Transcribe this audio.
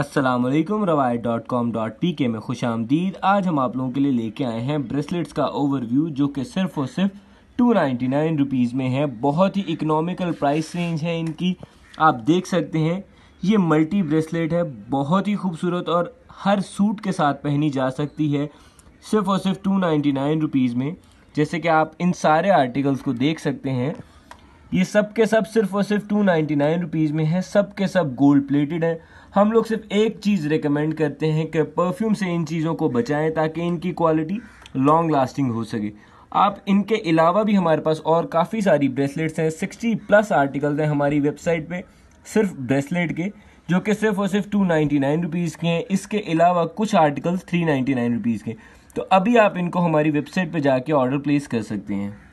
असलम रवायत dot com dot P के में खुश आमदीद आज हम आप लोगों के लिए लेके आए हैं ब्रेसलेट्स का ओवरव्यू जो कि सिर्फ और सिर्फ टू नाइन्टी नाइन रुपीज़ में है बहुत ही इकनॉमिकल प्राइस रेंज है इनकी आप देख सकते हैं ये मल्टी ब्रेसलेट है बहुत ही खूबसूरत और हर सूट के साथ पहनी जा सकती है सिर्फ और सिर्फ टू नाइन्टी नाइन रुपीज़ में जैसे कि आप इन सारे आर्टिकल्स को देख सकते हैं ये सब के सब सिर्फ और सिर्फ टू नाइन्टी नाइन रुपीज़ में है सब के सब गोल्ड प्लेटेड है हम लोग सिर्फ एक चीज़ रिकमेंड करते हैं कि परफ्यूम से इन चीज़ों को बचाएं ताकि इनकी क्वालिटी लॉन्ग लास्टिंग हो सके आप इनके अलावा भी हमारे पास और काफ़ी सारी ब्रेसलेट्स हैं सिक्सटी प्लस आर्टिकल्स हैं हमारी वेबसाइट पे सिर्फ ब्रेसलेट के जो कि सिर्फ और सिर्फ टू नाइन्टी नाइन रुपीज़ के हैं इसके अलावा कुछ articles three ninety nine rupees के तो अभी आप इनको हमारी वेबसाइट पर जाके ऑर्डर प्लेस कर सकते हैं